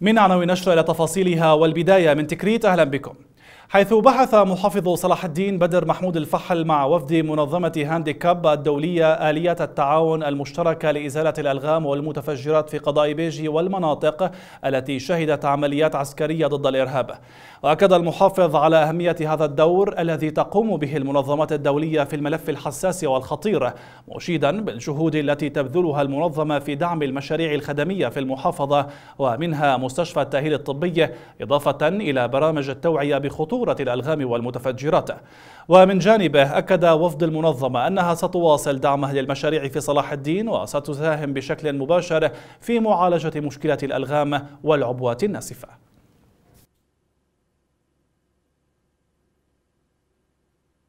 من عناوين نشرة إلى تفاصيلها والبداية من تكريت أهلا بكم حيث بحث محافظ صلاح الدين بدر محمود الفحل مع وفد منظمة هانديكاب الدولية آليات التعاون المشتركة لإزالة الألغام والمتفجرات في قضاء بيجي والمناطق التي شهدت عمليات عسكرية ضد الإرهاب وأكد المحافظ على أهمية هذا الدور الذي تقوم به المنظمات الدولية في الملف الحساس والخطير مشيدا بالجهود التي تبذلها المنظمة في دعم المشاريع الخدمية في المحافظة ومنها مستشفى التأهيل الطبي إضافة إلى برامج التوعية بخطوط خطورة الألغام والمتفجرات ومن جانبه أكد وفد المنظمة أنها ستواصل دعمها للمشاريع في صلاح الدين وستساهم بشكل مباشر في معالجة مشكلة الألغام والعبوات الناسفة